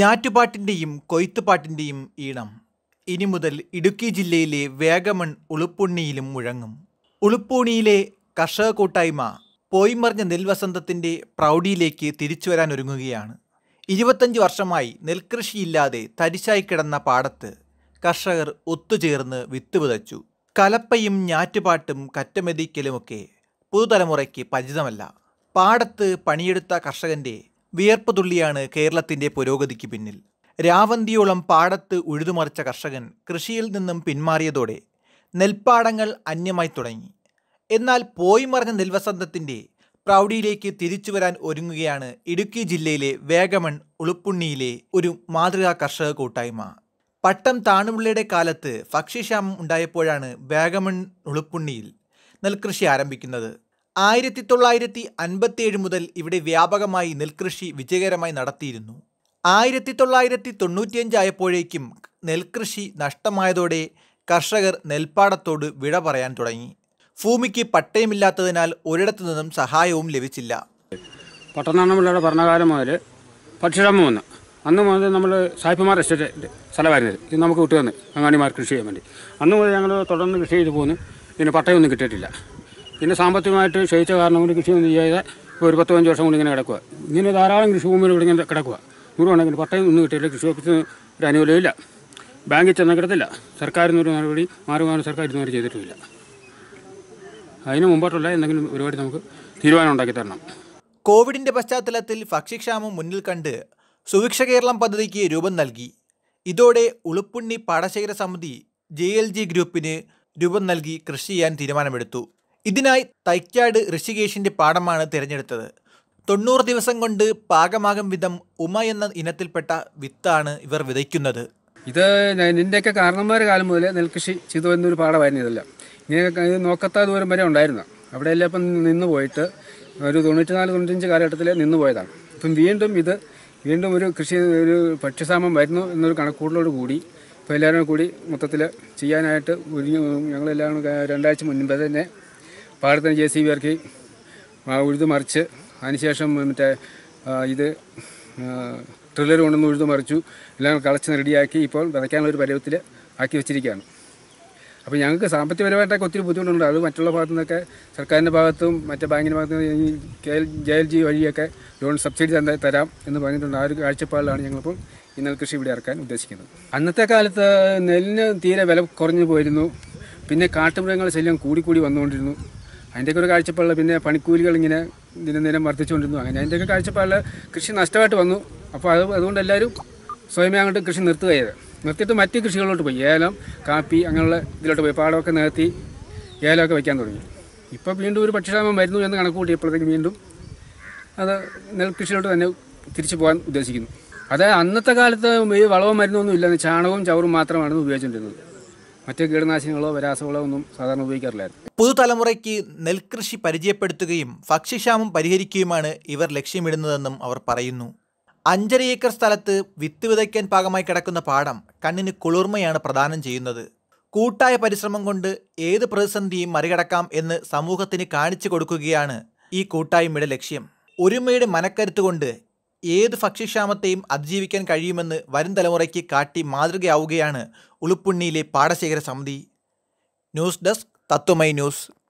ഞാറ്റുപാട്ടിൻ്റെയും കൊയ്ത്തുപാട്ടിൻ്റെയും ഈണം ഇനി മുതൽ ഇടുക്കി ജില്ലയിലെ വേഗമൺ ഉളുപ്പുണ്ണിയിലും മുഴങ്ങും ഉളുപ്പൂണിയിലെ കർഷക കൂട്ടായ്മ പോയിമറിഞ്ഞ നെൽവസന്തത്തിൻ്റെ പ്രൗഢിയിലേക്ക് തിരിച്ചു വരാനൊരുങ്ങുകയാണ് ഇരുപത്തഞ്ച് വർഷമായി നെൽകൃഷിയില്ലാതെ തരിശായി കിടന്ന പാടത്ത് കർഷകർ ഒത്തുചേർന്ന് വിത്ത് വിതച്ചു കലപ്പയും ഞാറ്റുപാട്ടും കറ്റമെതിക്കലുമൊക്കെ പുതുതലമുറയ്ക്ക് പരിചിതമല്ല പാടത്ത് പണിയെടുത്ത കർഷകൻ്റെ വിയർപ്പ് തുള്ളിയാണ് കേരളത്തിന്റെ പുരോഗതിക്ക് പിന്നിൽ രാവന്തിയോളം പാടത്ത് ഉഴുതുമറിച്ച കർഷകൻ കൃഷിയിൽ നിന്നും പിന്മാറിയതോടെ നെൽപ്പാടങ്ങൾ അന്യമായി തുടങ്ങി എന്നാൽ പോയി മറഞ്ഞ നെൽവസന്തത്തിൻ്റെ പ്രൗഢിയിലേക്ക് തിരിച്ചു വരാൻ ഒരുങ്ങുകയാണ് ഇടുക്കി ജില്ലയിലെ വേഗമൺ ഉളുപ്പുണ്ണിയിലെ ഒരു മാതൃകാ കർഷക കൂട്ടായ്മ പട്ടം താണുപിള്ളയുടെ കാലത്ത് ഭക്ഷ്യക്ഷാമം ഉണ്ടായപ്പോഴാണ് വേഗമൺ ഉളുപ്പുണ്ണിയിൽ നെൽകൃഷി ആരംഭിക്കുന്നത് ആയിരത്തി തൊള്ളായിരത്തി അൻപത്തിയേഴ് മുതൽ ഇവിടെ വ്യാപകമായി നെൽകൃഷി വിജയകരമായി നടത്തിയിരുന്നു ആയിരത്തി തൊള്ളായിരത്തി തൊണ്ണൂറ്റിയഞ്ചായപ്പോഴേക്കും ആയപ്പോഴേക്കും നെൽകൃഷി നഷ്ടമായതോടെ കർഷകർ നെൽപ്പാടത്തോട് വിട പറയാൻ തുടങ്ങി ഭൂമിക്ക് പട്ടയമില്ലാത്തതിനാൽ ഒരിടത്തു നിന്നും സഹായവും ലഭിച്ചില്ല പട്ടണാമ്പിള്ളയുടെ ഭരണകാലം മുതൽ പക്ഷിടം വന്ന് അന്ന് മുതൽ നമ്മൾ സായിപ്പമാർ എസ്റ്റേറ്റ് സ്ഥലമായിരുന്നത് ഇത് നമുക്ക് വിട്ടു തന്നു അങ്ങാടിമാർ കൃഷി ചെയ്യാൻ വേണ്ടി അന്ന് മുതൽ ഞങ്ങൾ തുടർന്ന് കൃഷി ചെയ്ത് പോകുന്നു ഇതിന് പട്ടയമൊന്നും കിട്ടിയിട്ടില്ല പിന്നെ സാമ്പത്തികമായിട്ട് ക്ഷയിച്ച കാരണം കൊണ്ട് കൃഷിയൊന്നും ചെയ്യാതെ ഇപ്പോൾ ഒരു പത്ത് വർഷം കൊണ്ട് ഇങ്ങനെ കിടക്കുക ഇങ്ങനെ ധാരാളം കൃഷിഭൂമിയിൽ ഇവിടെ ഇങ്ങനെ കിടക്കുക നൂറുകണക്കിന് പട്ടയം ഒന്നും കിട്ടിയില്ല കൃഷി ഓഫീസിന് ഒരു ഇല്ല ബാങ്കിൽ ചെന്ന കിടത്തില്ല സർക്കാരിൽ നിന്നൊരു നടപടി മാറി മാറി സർക്കാർ ഇന്നുവരെ ചെയ്തിട്ടില്ല അതിന് മുമ്പോട്ടുള്ള എന്തെങ്കിലും പരിപാടി നമുക്ക് തീരുമാനം ഉണ്ടാക്കി തരണം കോവിഡിന്റെ പശ്ചാത്തലത്തിൽ ഭക്ഷ്യക്ഷാമം മുന്നിൽ കണ്ട് സുഭിക്ഷ കേരളം പദ്ധതിക്ക് രൂപം നൽകി ഇതോടെ ഉളുപ്പുണ്ണി പാടശേഖര സമിതി ജെ എൽ ജി ഗ്രൂപ്പിന് രൂപം നൽകി കൃഷി ചെയ്യാൻ തീരുമാനമെടുത്തു ഇതിനായി തൈക്കാട് ഋഷികേശിൻ്റെ പാടമാണ് തിരഞ്ഞെടുത്തത് തൊണ്ണൂറ് ദിവസം കൊണ്ട് പാകമാകും വിധം ഉമ എന്ന ഇനത്തിൽപ്പെട്ട വിത്താണ് ഇവർ വിതയ്ക്കുന്നത് ഇത് നിന്റെയൊക്കെ കാരണന്മാരുടെ കാലം മുതലേ നെൽകൃഷി ചെയ്തു വരുന്നൊരു പാടമായിരുന്നു ഇതെല്ലാം ഇങ്ങനെ നോക്കത്താ ദൂരം വരെ ഉണ്ടായിരുന്നു അവിടെയെല്ലാം ഇപ്പം നിന്ന് പോയിട്ട് ഒരു തൊണ്ണൂറ്റിനാല് തൊണ്ണൂറ്റഞ്ച് കാലഘട്ടത്തിൽ നിന്ന് പോയതാണ് ഇപ്പം വീണ്ടും ഇത് വീണ്ടും ഒരു കൃഷി ഒരു ഭക്ഷ്യസാമം വരുന്നു എന്നൊരു കണക്കൂടലോട് കൂടി ഇപ്പോൾ എല്ലാവരും കൂടി മൊത്തത്തിൽ ചെയ്യാനായിട്ട് ഒരു ഞങ്ങളെല്ലാവരും രണ്ടാഴ്ച മുൻപേ തന്നെ പാടത്തിന് ജെ സി ബി ഇറക്കി ഉഴുതു മറിച്ച് അതിനുശേഷം മറ്റേ ഇത് ട്രില്ലർ കൊണ്ടുവന്ന് ഉഴുതു മറിച്ചു എല്ലാം കളച്ച് റെഡിയാക്കി ഇപ്പോൾ വിതയ്ക്കാനുള്ള ഒരു പരിവത്തിൽ ആക്കി വെച്ചിരിക്കുകയാണ് അപ്പോൾ ഞങ്ങൾക്ക് സാമ്പത്തികപരമായിട്ടൊക്കെ ഒത്തിരി ബുദ്ധിമുട്ടുണ്ട് അത് മറ്റുള്ള ഭാഗത്തു നിന്നൊക്കെ സർക്കാരിൻ്റെ ഭാഗത്തും മറ്റേ ബാങ്കിൻ്റെ ഭാഗത്തു നിന്ന് K L J L G വഴിയൊക്കെ ലോൺ സബ്സിഡി തന്നെ തരാം എന്ന് പറഞ്ഞിട്ടുണ്ട് ആ ഒരു കാഴ്ചപ്പാടിലാണ് ഞങ്ങളിപ്പോൾ ഈ നെൽകൃഷി ഇവിടെ ഇറക്കാൻ ഉദ്ദേശിക്കുന്നത് അന്നത്തെ കാലത്ത് നെല്ലിന് തീരെ വില കുറഞ്ഞു പോയിരുന്നു പിന്നെ കാട്ടുമൃഗങ്ങളുടെ ശല്യം കൂടിക്കൂടി വന്നുകൊണ്ടിരുന്നു അതിൻ്റെയൊക്കെ ഒരു കാഴ്ചപ്പാടിൽ പിന്നെ പണിക്കൂലികൾ ഇങ്ങനെ ദിനം ദിനം വർദ്ധിച്ചുകൊണ്ടിരുന്നു അങ്ങനെ അതിൻ്റെയൊക്കെ കാഴ്ചപ്പാടിൽ കൃഷി നഷ്ടമായിട്ട് വന്നു അപ്പോൾ അത് അതുകൊണ്ട് എല്ലാവരും സ്വയമേ അങ്ങോട്ട് കൃഷി നിർത്തുകയത് നിർത്തിയിട്ട് മറ്റ് കൃഷികളിലോട്ട് പോയി ഏലം കാപ്പി അങ്ങനെയുള്ള ഇതിലോട്ട് പോയി പാടമൊക്കെ നികത്തി ഏലമൊക്കെ വയ്ക്കാൻ തുടങ്ങി ഇപ്പോൾ വീണ്ടും ഒരു പക്ഷിക്ഷാമം വരുന്നു എന്ന് കണക്ക് കൂട്ടിയപ്പോഴത്തേക്ക് വീണ്ടും അത് നെൽകൃഷിയിലോട്ട് തന്നെ തിരിച്ചു പോകാൻ ഉദ്ദേശിക്കുന്നു അതായത് അന്നത്തെ കാലത്ത് ഈ വളവും മരുന്നൊന്നും ഇല്ലായിരുന്നു ചാണകവും ചവറും മാത്രമാണ് ഉപയോഗിച്ചുകൊണ്ടിരുന്നത് മറ്റ് കീടനാശിനികളോ വരാസങ്ങളോ ഒന്നും സാധാരണ ഉപയോഗിക്കാറില്ല പുതുതലമുറയ്ക്ക് നെൽകൃഷി പരിചയപ്പെടുത്തുകയും ഭക്ഷ്യക്ഷാമം പരിഹരിക്കുകയുമാണ് ഇവർ ലക്ഷ്യമിടുന്നതെന്നും അവർ പറയുന്നു അഞ്ചര ഏക്കർ സ്ഥലത്ത് വിത്ത് വിതയ്ക്കാൻ പാകമായി കിടക്കുന്ന പാടം കണ്ണിന് കുളിർമയാണ് പ്രദാനം ചെയ്യുന്നത് കൂട്ടായ പരിശ്രമം കൊണ്ട് ഏത് പ്രതിസന്ധിയും മറികടക്കാം എന്ന് സമൂഹത്തിന് കാണിച്ചു കൊടുക്കുകയാണ് ഈ കൂട്ടായ്മയുടെ ലക്ഷ്യം ഒരുമയുടെ മനക്കരുത്തുകൊണ്ട് ഏത് ഭക്ഷ്യക്ഷാമത്തെയും അതിജീവിക്കാൻ കഴിയുമെന്ന് വരും തലമുറയ്ക്ക് കാട്ടി മാതൃകയാവുകയാണ് ഉളുപ്പുണ്ണിയിലെ പാടശേഖര സമിതി ന്യൂസ് ഡെസ്ക് തത്വമൈ ന്യൂസ്